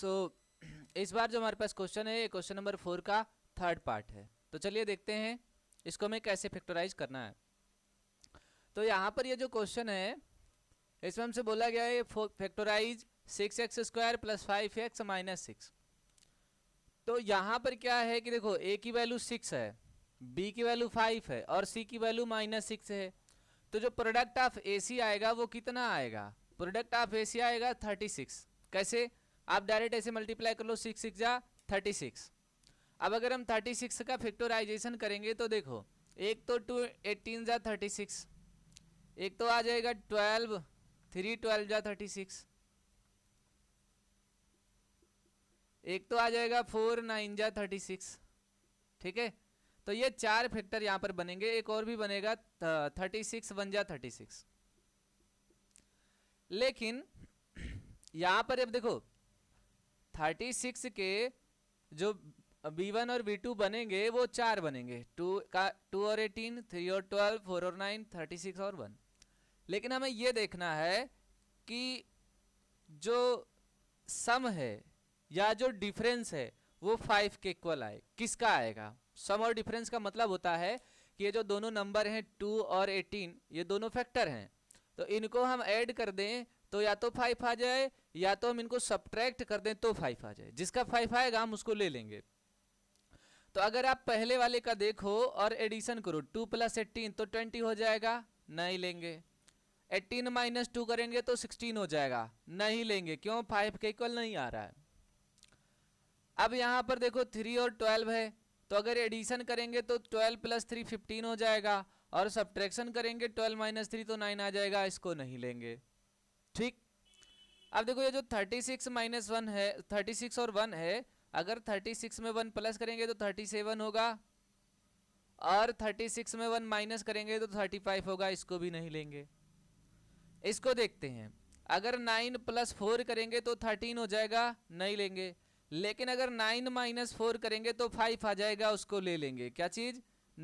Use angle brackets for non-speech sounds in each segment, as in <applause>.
सो so, <clears throat> इस बार जो हमारे पास क्वेश्चन है ये क्वेश्चन नंबर फोर का थर्ड पार्ट है तो चलिए देखते हैं इसको हमें कैसे फैक्टराइज करना है तो यहाँ पर ये जो क्वेश्चन है इसमें हमसे बोला गया है factorise six x square plus five x minus six तो यहाँ पर क्या है कि देखो ए की वैल्यू सिक्स है बी की वैल्यू फाइव है और सी की वैल्यू माइनस सिक्स है तो जो प्रोडक्ट ऑफ ए सी आएगा वो कितना आएगा प्रोडक्ट ऑफ ए सी आएगा थर्टी सिक्स कैसे आप डायरेक्ट ऐसे मल्टीप्लाई कर लो सिक्स सिक्स या थर्टी सिक्स अब अगर हम थर्टी सिक्स का फैक्टोराइजेशन करेंगे तो देखो एक तो टू एटीन जा थर्टी सिक्स एक तो आ जाएगा ट्वेल्व थ्री ट्वेल्व जा थर्टी सिक्स एक तो आ जाएगा फोर नाइन जा थर्टी सिक्स ठीक है तो ये चार फैक्टर यहाँ पर बनेंगे एक और भी बनेगा थर्टी सिक्स वन जा थर्टी सिक्स लेकिन यहाँ पर अब देखो थर्टी सिक्स के जो बी वन और बी टू बनेंगे वो चार बनेंगे टू का टू और एटीन थ्री और ट्वेल्व फोर और नाइन थर्टी सिक्स और वन लेकिन हमें ये देखना है कि जो सम है या जो डिफरेंस है वो फाइव के इक्वल आए किसका आएगा सम और डिफरेंस का मतलब होता है कि ये जो दोनों नंबर हैं टू और एटीन ये दोनों फैक्टर हैं तो इनको हम ऐड कर दें तो या तो फाइव आ जाए या तो हम इनको सब्ट्रैक्ट कर दें तो फाइव आ जाए जिसका फाइव आएगा हम उसको ले लेंगे तो अगर आप पहले वाले का देखो और एडिशन करो टू प्लस एट्टीन तो ट्वेंटी हो जाएगा नहीं लेंगे एट्टीन माइनस टू करेंगे तो सिक्सटीन हो जाएगा नहीं लेंगे क्यों फाइव के इक्वल नहीं आ रहा है अब यहाँ पर देखो थ्री और ट्वेल्व है तो अगर एडिशन करेंगे तो ट्वेल्व प्लस थ्री फिफ्टीन हो जाएगा और सब्ट्रैक्शन करेंगे ट्वेल्व माइनस थ्री तो नाइन आ जाएगा इसको नहीं लेंगे ठीक अब देखो ये जो थर्टी सिक्स माइनस वन है थर्टी सिक्स और वन है अगर थर्टी सिक्स में वन प्लस करेंगे तो थर्टी सेवन होगा और थर्टी सिक्स में वन माइनस करेंगे तो थर्टी फाइव होगा इसको भी नहीं लेंगे इसको देखते हैं अगर नाइन प्लस फोर करेंगे तो थर्टीन हो जाएगा नहीं लेंगे लेकिन अगर नाइन माइनस फोर करेंगे तो फाइव आ जाएगा उसको ले लेंगे क्या चीज़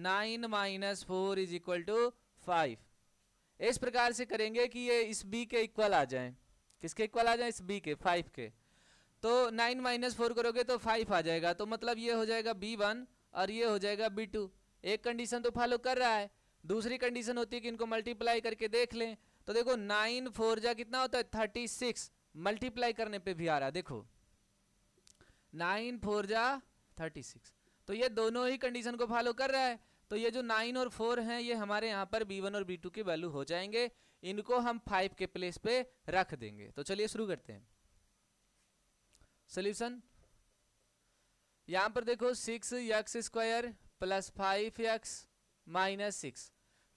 nine minus four is equal to five इस प्रकार से करेंगे कि ये इस बी के इक्वल आ जाएं किसके इक्वल आ जाएं इस बी के फाइव के तो नाइन माइनस फोर करोगे तो फाइव आ जाएगा तो मतलब ये हो जाएगा बी वन और ये हो जाएगा बी टू एक कंडीशन तो फॉलो कर रहा है दूसरी कंडीशन होती है कि इनको मल्टीप्लाई करके देख लें तो देखो नाइन फोर जा कितना होता है थर्टी सिक्स मल्टीप्लाई करने पे भी आ रहा है देखो नाइन फोर जा थर्टी सिक्स तो ये दोनों ही कंडीशन को फॉलो कर रहा है तो ये जो नाइन और फोर हैं ये हमारे यहाँ पर बी वन और बी टू की वैल्यू हो जाएंगे इनको हम फाइव के प्लेस पे रख देंगे तो चलिए शुरू करते हैं सोल्यूशन यहाँ पर देखो six x square plus five x minus six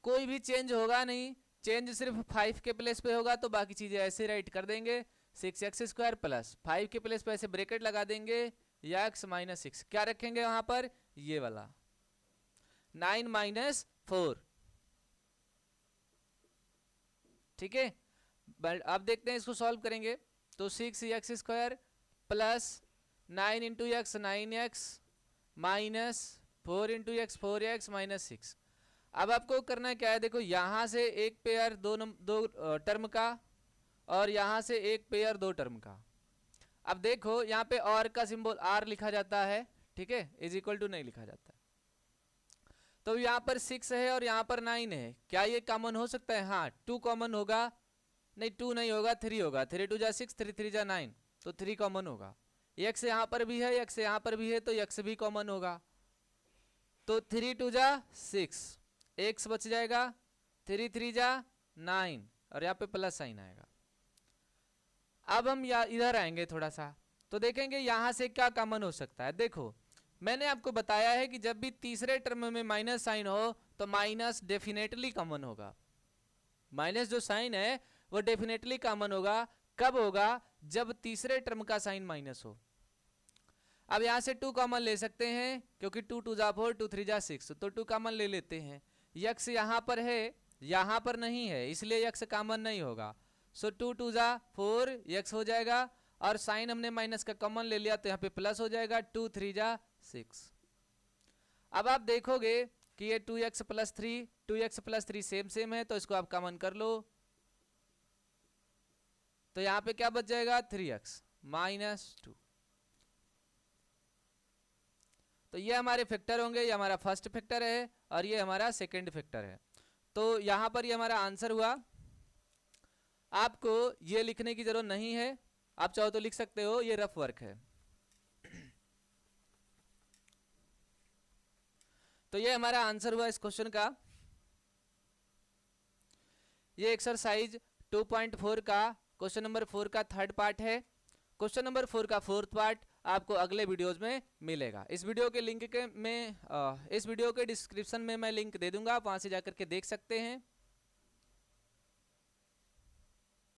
कोई भी चेंज होगा नहीं चेंज सिर्फ फाइव के प्लेस पे होगा तो बाकी चीज़ें ऐसे राइट कर देंगे six x square plus five के प्लेस पे ऐसे ब्रेकेट लगा देंगे एक्स माइनस सिक्स क्या रखेंगे वहाँ पर ये वाला नाइन माइनस फोर ठीक है बट अब देखते हैं इसको सॉल्व करेंगे तो six x square plus nine into x nine x minus four into x four x minus six अब आपको करना क्या है देखो यहाँ से एक पेयर दो नम, दो टर्म का और यहाँ से एक पेयर दो टर्म का अब देखो यहाँ पे और का सिंबल आर लिखा जाता है ठीक है इज इक्वल टू नहीं लिखा जाता तो यहाँ पर सिक्स है और यहाँ पर नाइन है क्या ये कॉमन हो सकता है हाँ टू कॉमन होगा नहीं टू नहीं होगा थ्री होगा थ्री टू जा सिक्स थ्री थ्री जा नाइन तो थ्री कॉमन होगा से यहाँ पर भी है से यहाँ पर भी है तो यक्स भी कॉमन होगा तो थ्री टू जा सिक्स एक्स बच जाएगा थ्री थ्री जा नाइन और यहाँ पे प्लस साइन आएगा अब हम या इधर आएंगे थोड़ा सा तो देखेंगे यहाँ से क्या कॉमन हो सकता है देखो मैंने आपको बताया है कि जब भी तीसरे टर्म में माइनस साइन हो तो माइनस डेफिनेटली कॉमन होगा माइनस जो साइन है वो डेफिनेटली कॉमन होगा कब होगा जब तीसरे टर्म का साइन माइनस हो अब यहां से टू कॉमन ले सकते हैं क्योंकि टू टू जा फोर टू थ्री जा सिक्स तो टू कॉमन ले लेते हैं यक्स यहां पर है यहां पर नहीं है इसलिए यक्स कॉमन नहीं होगा सो टू टू जा फोर यक्स हो जाएगा और साइन हमने माइनस का कॉमन ले लिया तो यहाँ पे प्लस हो जाएगा टू थ्री जा सिक्स अब आप देखोगे कि ये two x plus three two x plus three same same है तो इसको आप कॉमन कर लो तो यहां पे क्या बच जाएगा थ्री एक्स माइनस टू तो ये हमारे फैक्टर होंगे ये हमारा फर्स्ट फैक्टर है और ये हमारा सेकंड फैक्टर है तो यहां पर ये हमारा आंसर हुआ आपको ये लिखने की ज़रूरत नहीं है आप चाहो तो लिख सकते हो ये रफ वर्क है तो ये हमारा आंसर हुआ इस क्वेश्चन का ये एक्सरसाइज 2.4 का क्वेश्चन नंबर फोर का थर्ड पार्ट है क्वेश्चन नंबर फोर का फोर्थ पार्ट आपको अगले वीडियोस में मिलेगा इस वीडियो के लिंक के में इस वीडियो के डिस्क्रिप्शन में मैं लिंक दे दूंगा आप वहां से जाकर के देख सकते हैं